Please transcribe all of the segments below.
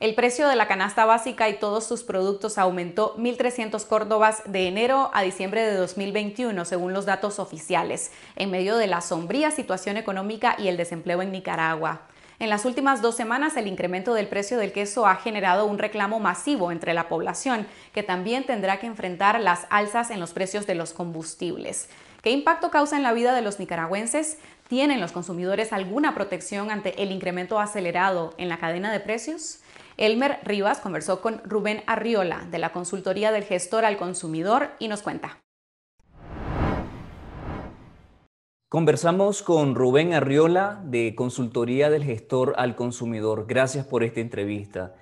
El precio de la canasta básica y todos sus productos aumentó 1.300 córdobas de enero a diciembre de 2021, según los datos oficiales, en medio de la sombría situación económica y el desempleo en Nicaragua. En las últimas dos semanas, el incremento del precio del queso ha generado un reclamo masivo entre la población, que también tendrá que enfrentar las alzas en los precios de los combustibles. ¿Qué impacto causa en la vida de los nicaragüenses? ¿Tienen los consumidores alguna protección ante el incremento acelerado en la cadena de precios? Elmer Rivas conversó con Rubén Arriola de la consultoría del gestor al consumidor y nos cuenta. Conversamos con Rubén Arriola de Consultoría del Gestor al Consumidor. Gracias por esta entrevista.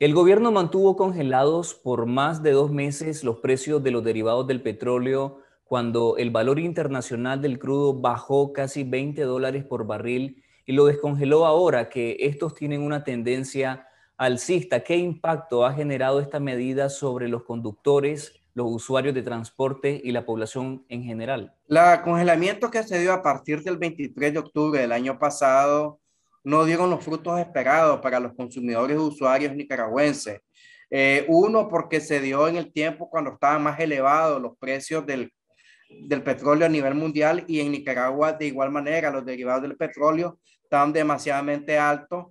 El gobierno mantuvo congelados por más de dos meses los precios de los derivados del petróleo cuando el valor internacional del crudo bajó casi 20 dólares por barril y lo descongeló ahora que estos tienen una tendencia alcista, ¿qué impacto ha generado esta medida sobre los conductores, los usuarios de transporte y la población en general? La congelamiento que se dio a partir del 23 de octubre del año pasado no dieron los frutos esperados para los consumidores y usuarios nicaragüenses. Eh, uno, porque se dio en el tiempo cuando estaban más elevados los precios del, del petróleo a nivel mundial y en Nicaragua de igual manera los derivados del petróleo estaban demasiadamente altos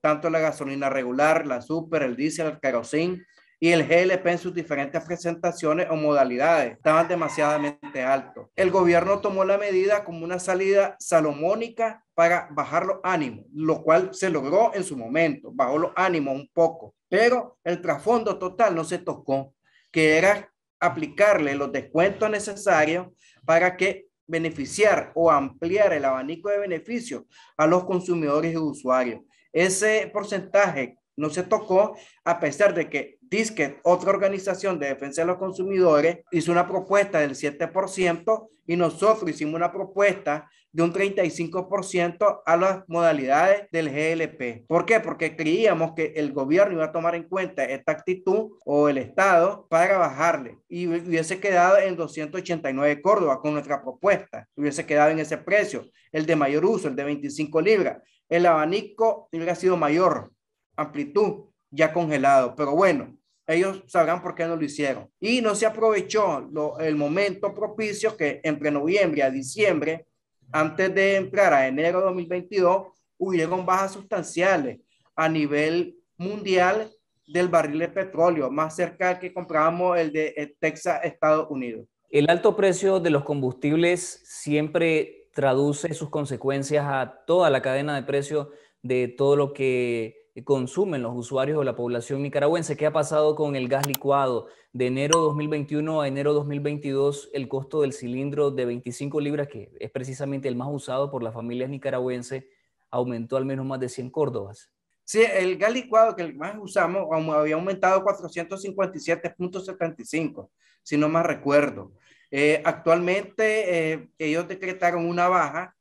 tanto la gasolina regular, la super, el diésel, el kerosene y el GLP en sus diferentes presentaciones o modalidades estaban demasiadamente altos. El gobierno tomó la medida como una salida salomónica para bajar los ánimos, lo cual se logró en su momento, bajó los ánimos un poco, pero el trasfondo total no se tocó, que era aplicarle los descuentos necesarios para que beneficiar o ampliar el abanico de beneficios a los consumidores y usuarios. Ese porcentaje no se tocó a pesar de que Disquet, otra organización de defensa de los consumidores, hizo una propuesta del 7% y nosotros hicimos una propuesta de un 35% a las modalidades del GLP. ¿Por qué? Porque creíamos que el gobierno iba a tomar en cuenta esta actitud o el Estado para bajarle y hubiese quedado en 289 Córdoba con nuestra propuesta, hubiese quedado en ese precio, el de mayor uso, el de 25 libras. El abanico hubiera sido mayor, amplitud ya congelado, pero bueno, ellos sabrán por qué no lo hicieron. Y no se aprovechó el momento propicio que entre noviembre a diciembre antes de entrar a enero de 2022, hubieron bajas sustanciales a nivel mundial del barril de petróleo, más cerca que comprábamos el de Texas, Estados Unidos. El alto precio de los combustibles siempre traduce sus consecuencias a toda la cadena de precios de todo lo que consumen los usuarios de la población nicaragüense. ¿Qué ha pasado con el gas licuado? De enero 2021 a enero 2022, el costo del cilindro de 25 libras, que es precisamente el más usado por las familias nicaragüenses, aumentó al menos más de 100 córdobas. Sí, el gas licuado que más usamos había aumentado 457.75, si no más recuerdo. Eh, actualmente eh, ellos decretaron una baja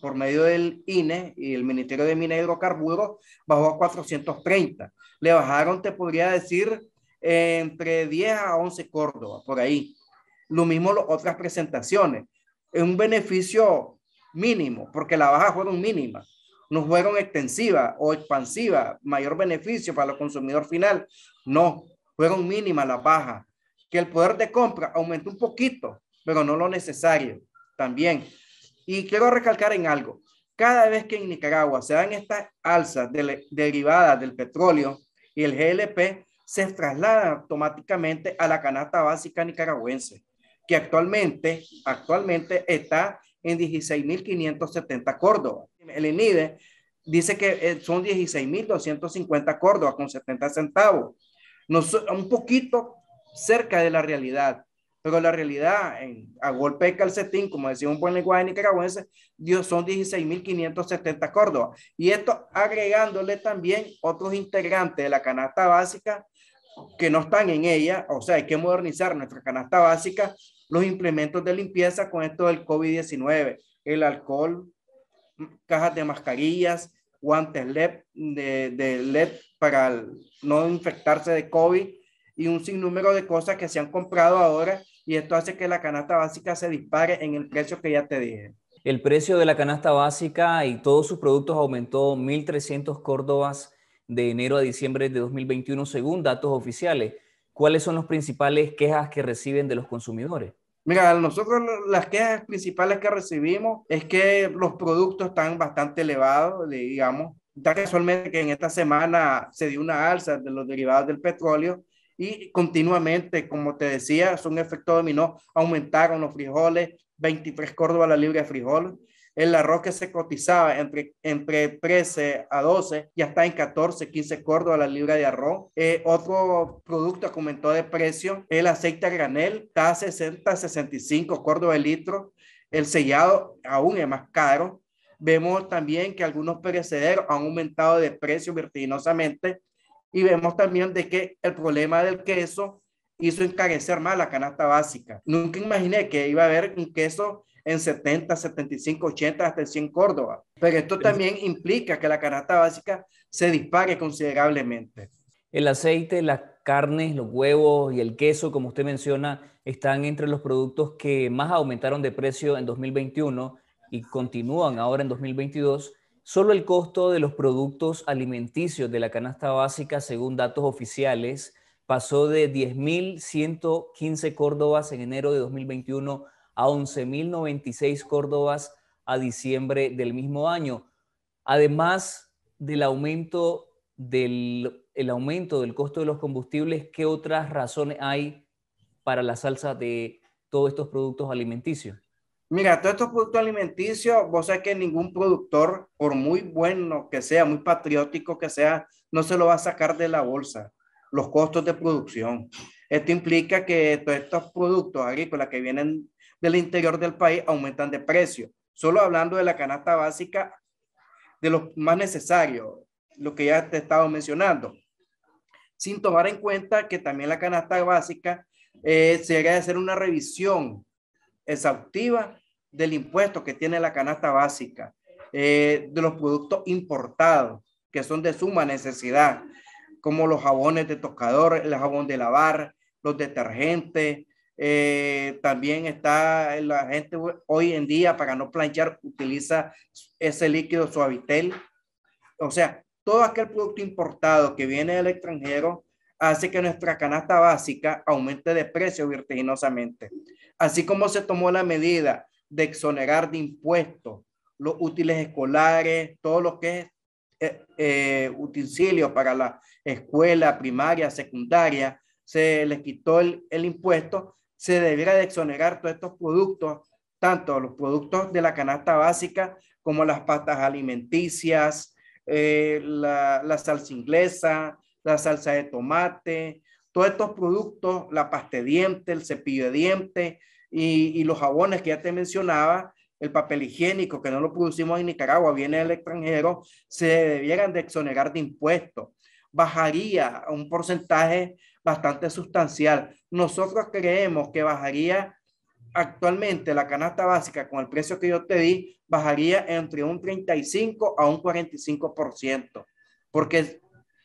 por medio del INE y el Ministerio de Minas y Hidrocarburos, bajó a 430. Le bajaron, te podría decir, entre 10 a 11 Córdoba, por ahí. Lo mismo las otras presentaciones. Es un beneficio mínimo, porque las bajas fueron mínimas no fueron extensivas o expansivas, mayor beneficio para el consumidor final. No, fueron mínimas las bajas. Que el poder de compra aumentó un poquito, pero no lo necesario también. Y quiero recalcar en algo. Cada vez que en Nicaragua se dan estas alzas derivadas del petróleo y el GLP, se traslada automáticamente a la canasta básica nicaragüense, que actualmente, actualmente está en 16.570 córdobas. El INIDE dice que eh, son 16.250 córdobas con 70 centavos. un poquito cerca de la realidad, pero la realidad, a golpe de calcetín, como decía un buen lenguaje nicaragüense, Dios, son 16.570 Córdoba. Y esto agregándole también otros integrantes de la canasta básica que no están en ella, o sea, hay que modernizar nuestra canasta básica, los implementos de limpieza con esto del COVID-19, el alcohol, cajas de mascarillas, guantes LED, de, de LED para no infectarse de COVID y un sinnúmero de cosas que se han comprado ahora y esto hace que la canasta básica se dispare en el precio que ya te dije. El precio de la canasta básica y todos sus productos aumentó 1.300 córdobas de enero a diciembre de 2021 según datos oficiales. ¿Cuáles son las principales quejas que reciben de los consumidores? Mira, nosotros las quejas principales que recibimos es que los productos están bastante elevados, digamos. Está casualmente que en esta semana se dio una alza de los derivados del petróleo y continuamente, como te decía, es un efecto dominó, aumentaron los frijoles, 23 Córdoba la libra de frijoles, el arroz que se cotizaba entre, entre 13 a 12 ya está en 14, 15 Córdoba la libra de arroz. Eh, otro producto que aumentó de precio, el aceite a granel, está a 60, 65 Córdoba el litro. El sellado aún es más caro. Vemos también que algunos perecederos han aumentado de precio vertiginosamente y vemos también de que el problema del queso hizo encarecer más la canasta básica. Nunca imaginé que iba a haber un queso en 70, 75, 80, hasta el 100 Córdoba. Pero esto también implica que la canasta básica se dispare considerablemente. El aceite, las carnes, los huevos y el queso, como usted menciona, están entre los productos que más aumentaron de precio en 2021 y continúan ahora en 2022. Solo el costo de los productos alimenticios de la canasta básica, según datos oficiales, pasó de 10.115 córdobas en enero de 2021 a 11.096 córdobas a diciembre del mismo año. Además del aumento del aumento del costo de los combustibles, ¿qué otras razones hay para la salsa de todos estos productos alimenticios? Mira, todos estos productos alimenticios, vos sabés que ningún productor, por muy bueno que sea, muy patriótico que sea, no se lo va a sacar de la bolsa, los costos de producción. Esto implica que todos estos productos agrícolas que vienen del interior del país aumentan de precio. Solo hablando de la canasta básica, de lo más necesario, lo que ya te he estado mencionando, sin tomar en cuenta que también la canasta básica eh, se debe hacer una revisión exhaustiva del impuesto que tiene la canasta básica, eh, de los productos importados que son de suma necesidad, como los jabones de tocador, el jabón de lavar, los detergentes. Eh, también está la gente hoy en día para no planchar utiliza ese líquido suavitel. O sea, todo aquel producto importado que viene del extranjero hace que nuestra canasta básica aumente de precio vertiginosamente. Así como se tomó la medida de exonerar de impuestos los útiles escolares, todo lo que es eh, eh utensilios para la escuela primaria, secundaria, se les quitó el, impuesto, se debiera de exonerar todos estos productos, tanto los productos de la canasta básica como las pastas alimenticias, eh, la, salsa inglesa, la salsa de tomate, todos estos productos, la pasta de diente, el cepillo de dientes, y, los jabones que ya te mencionaba, el papel higiénico que no lo producimos en Nicaragua, viene del extranjero, se debieran de exonerar de impuestos. Bajaría a un porcentaje bastante sustancial. Nosotros creemos que bajaría actualmente la canasta básica con el precio que yo te di, bajaría entre un 35 a un 45%, porque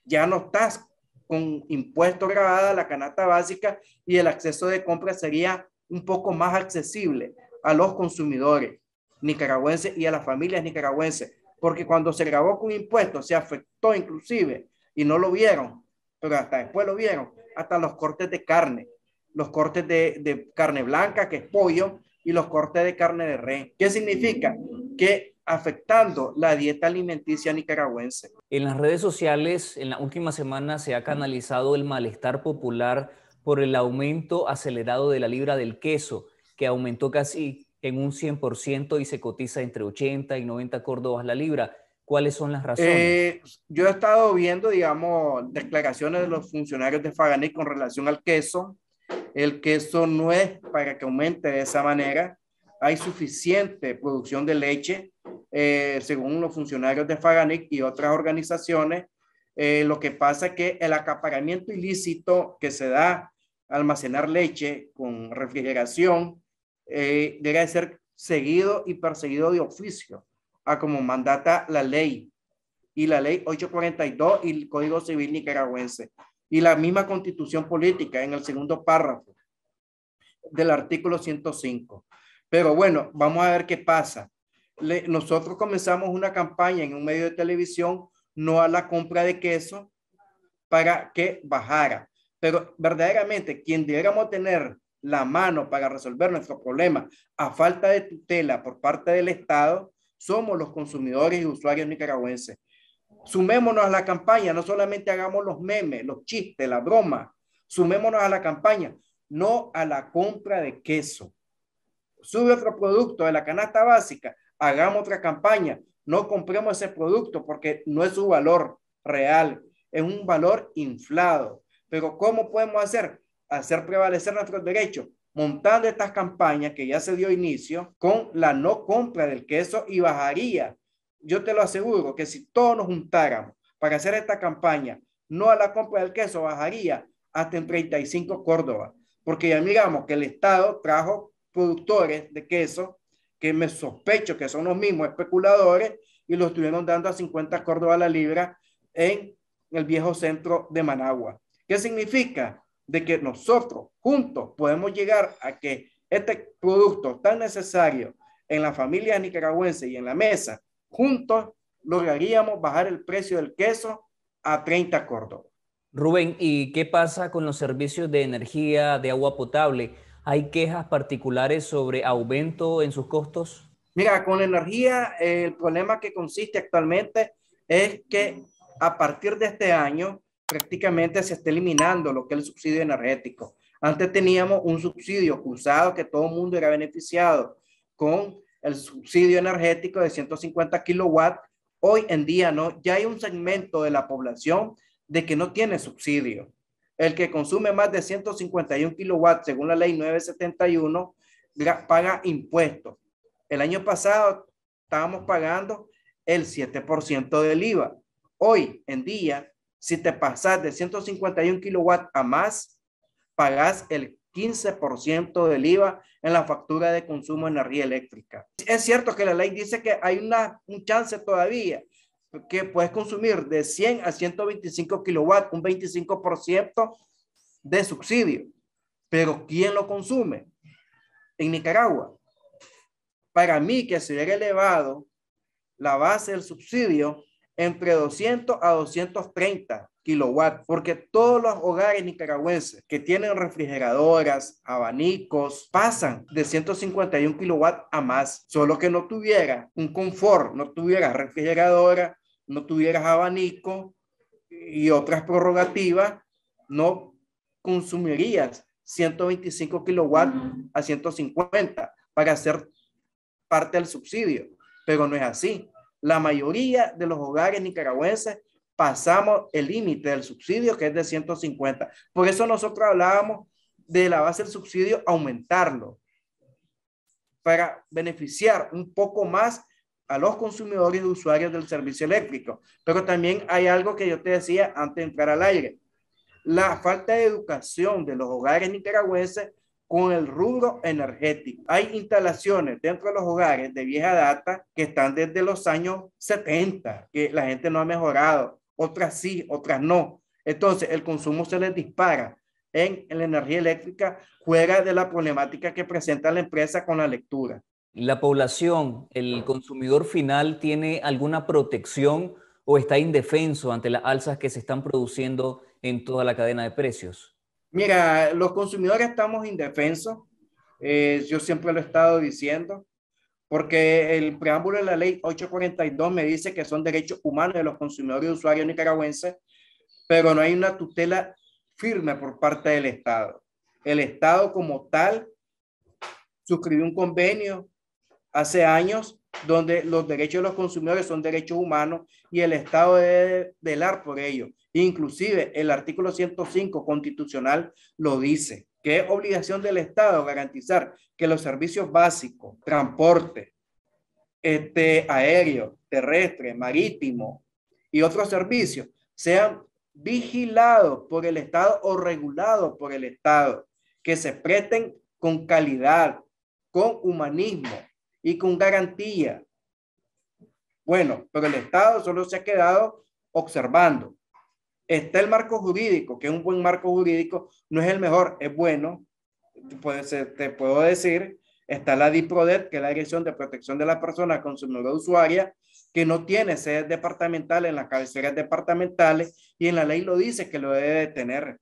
ya no estás con impuesto grabada la canasta básica y el acceso de compra sería un poco más accesible a los consumidores nicaragüenses y a las familias nicaragüenses, porque cuando se grabó con impuestos se afectó inclusive y no lo vieron, pero hasta después lo vieron, hasta los cortes de carne, los cortes de, carne blanca, que es pollo, y los cortes de carne de rey ¿Qué significa? Que afectando la dieta alimenticia nicaragüense. En las redes sociales, en la última semana se ha canalizado el malestar popular por el aumento acelerado de la libra del queso, que aumentó casi en un 100% y se cotiza entre 80 y 90 córdobas la libra. ¿Cuáles son las razones? Eh, yo he estado viendo, digamos, declaraciones de los funcionarios de Faganic con relación al queso. El queso no es para que aumente de esa manera. Hay suficiente producción de leche, eh, según los funcionarios de Faganic y otras organizaciones. Eh, lo que pasa es que el acaparamiento ilícito que se da almacenar leche con refrigeración, eh, debe ser seguido y perseguido de oficio, a como mandata la ley y la ley 842 y el Código Civil nicaragüense y la misma constitución política en el segundo párrafo del artículo 105. Pero bueno, vamos a ver qué pasa. nosotros comenzamos una campaña en un medio de televisión, no a la compra de queso, para que bajara. Pero verdaderamente quien debiéramos tener la mano para resolver nuestro problema a falta de tutela por parte del Estado, somos los consumidores y usuarios nicaragüenses. Sumémonos a la campaña, no solamente hagamos los memes, los chistes, la broma, sumémonos a la campaña, no a la compra de queso. Sube otro producto de la canasta básica, hagamos otra campaña, no compremos ese producto porque no es su valor real, es un valor inflado. Pero ¿cómo podemos hacer? Hacer prevalecer nuestros derechos, montando estas campañas que ya se dio inicio con la no compra del queso y bajaría. Yo te lo aseguro que si todos nos juntáramos para hacer esta campaña, no a la compra del queso, bajaría hasta en 35 Córdoba, porque ya miramos que el Estado trajo productores de queso que me sospecho que son los mismos especuladores y los estuvieron dando a 50 Córdoba la libra en el viejo centro de Managua. ¿Qué significa? De que nosotros juntos podemos llegar a que este producto tan necesario en la familia nicaragüense y en la mesa, juntos lograríamos bajar el precio del queso a 30 córdobas. Rubén, ¿y qué pasa con los servicios de energía, de agua potable? ¿Hay quejas particulares sobre aumento en sus costos? Mira, con la energía, el problema que consiste actualmente es que a partir de este año prácticamente se está eliminando lo que es el subsidio energético. Antes teníamos un subsidio cruzado que todo el mundo era beneficiado con el subsidio energético de 150 kilowatts. Hoy en día no, ya hay un segmento de la población de que no tiene subsidio. El que consume más de 151 kilowatts, según la ley 971, paga impuestos. El año pasado estábamos pagando el 7% del IVA. Hoy en día si te pasas de 151 kilowatts a más, pagas el 15% del IVA en la factura de consumo de energía eléctrica. Es cierto que la ley dice que hay una, un chance todavía que puedes consumir de 100 a 125 kilowatts, un 25% de subsidio. Pero ¿quién lo consume? En Nicaragua. Para mí que se hubiera elevado la base del subsidio entre 200 a 230 kilowatts, porque todos los hogares nicaragüenses que tienen refrigeradoras, abanicos, pasan de 151 kilowatts a más, solo que no tuviera un confort, no tuviera refrigeradora, no tuvieras abanico y otras prorrogativas, no consumirías 125 kilowatts a 150 para ser parte del subsidio, pero no es así la mayoría de los hogares nicaragüenses pasamos el límite del subsidio, que es de 150. Por eso nosotros hablábamos de la base del subsidio aumentarlo para beneficiar un poco más a los consumidores y usuarios del servicio eléctrico. Pero también hay algo que yo te decía antes de entrar al aire. La falta de educación de los hogares nicaragüenses con el rubro energético. Hay instalaciones dentro de los hogares de vieja data que están desde los años 70, que la gente no ha mejorado, otras sí, otras no. Entonces, el consumo se les dispara en, la energía eléctrica fuera de la problemática que presenta la empresa con la lectura. ¿La población, el consumidor final, tiene alguna protección o está indefenso ante las alzas que se están produciendo en toda la cadena de precios? Mira, los consumidores estamos indefensos, eh, yo siempre lo he estado diciendo, porque el preámbulo de la ley 842 me dice que son derechos humanos de los consumidores y usuarios nicaragüenses, pero no hay una tutela firme por parte del Estado. El Estado como tal suscribió un convenio hace años donde los derechos de los consumidores son derechos humanos y el Estado debe velar por ello. Inclusive el artículo 105 constitucional lo dice, que es obligación del Estado garantizar que los servicios básicos, transporte, este, aéreo, terrestre, marítimo y otros servicios sean vigilados por el Estado o regulados por el Estado, que se presten con calidad, con humanismo y con garantía. Bueno, pero el Estado solo se ha quedado observando. Está el marco jurídico, que es un buen marco jurídico, no es el mejor, es bueno. te puedo decir, está la DIPRODET, que es la Dirección de Protección de la Persona Consumidora Usuaria, que no tiene sedes departamentales en las cabeceras departamentales y en la ley lo dice que lo debe tener.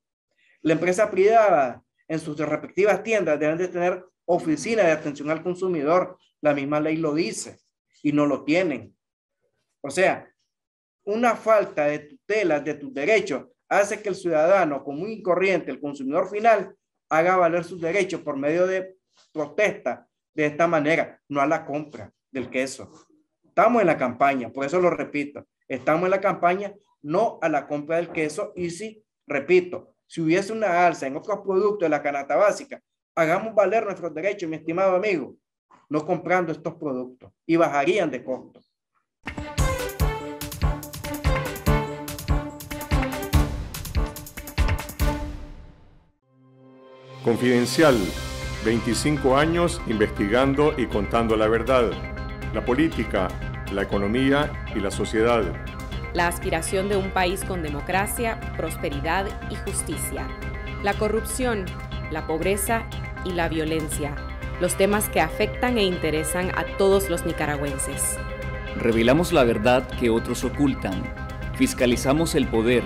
La empresa privada en sus respectivas tiendas deben de tener oficina de atención al consumidor la misma ley lo dice y no lo tienen. O sea, una falta de tutela de tus derechos hace que el ciudadano común y corriente, el consumidor final, haga valer sus derechos por medio de protesta de esta manera, no a la compra del queso. Estamos en la campaña, por eso lo repito, estamos en la campaña, no a la compra del queso y si, repito, si hubiese una alza en otros productos de la canasta básica, hagamos valer nuestros derechos, mi estimado amigo, no comprando estos productos y bajarían de costo. Confidencial, 25 años investigando y contando la verdad, la política, la economía y la sociedad. La aspiración de un país con democracia, prosperidad y justicia. La corrupción, la pobreza y la violencia los temas que afectan e interesan a todos los nicaragüenses. Revelamos la verdad que otros ocultan, fiscalizamos el poder,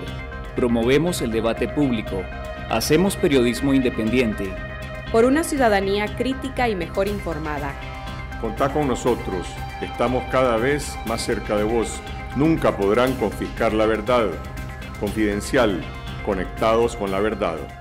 promovemos el debate público, hacemos periodismo independiente. Por una ciudadanía crítica y mejor informada. Contá con nosotros, estamos cada vez más cerca de vos. Nunca podrán confiscar la verdad. Confidencial, conectados con la verdad.